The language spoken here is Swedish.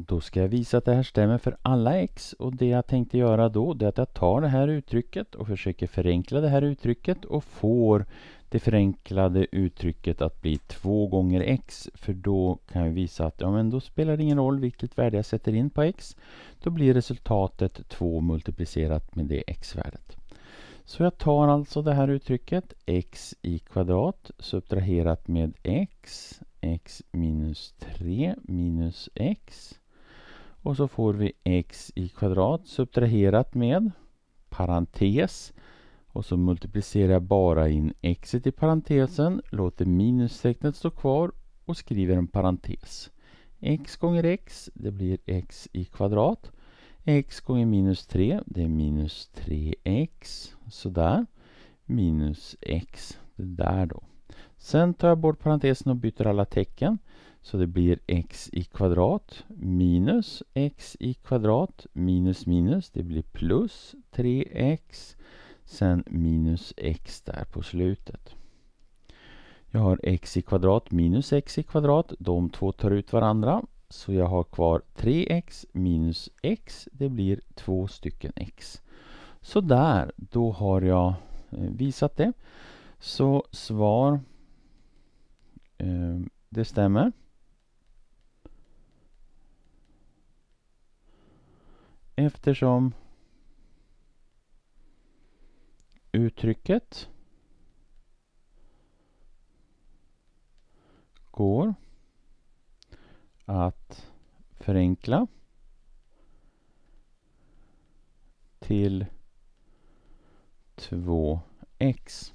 Då ska jag visa att det här stämmer för alla x och det jag tänkte göra då är att jag tar det här uttrycket och försöker förenkla det här uttrycket och får det förenklade uttrycket att bli 2 gånger x för då kan jag visa att ja, men då spelar det ingen roll vilket värde jag sätter in på x. Då blir resultatet 2 multiplicerat med det x-värdet. Så jag tar alltså det här uttrycket x i kvadrat subtraherat med x, x minus 3 minus x och så får vi x i kvadrat subtraherat med parentes och så multiplicerar jag bara in x i parentesen, låter minustecknet stå kvar och skriver en parentes. x gånger x, det blir x i kvadrat. x gånger minus 3, det är minus 3x, sådär. Minus x, det där då. Sen tar jag bort parentesen och byter alla tecken. Så det blir x i kvadrat minus x i kvadrat minus minus. Det blir plus 3x. Sen minus x där på slutet. Jag har x i kvadrat minus x i kvadrat. De två tar ut varandra. Så jag har kvar 3x minus x. Det blir två stycken x. Så där, då har jag eh, visat det. Så svar det stämmer. Eftersom uttrycket går att förenkla till 2x.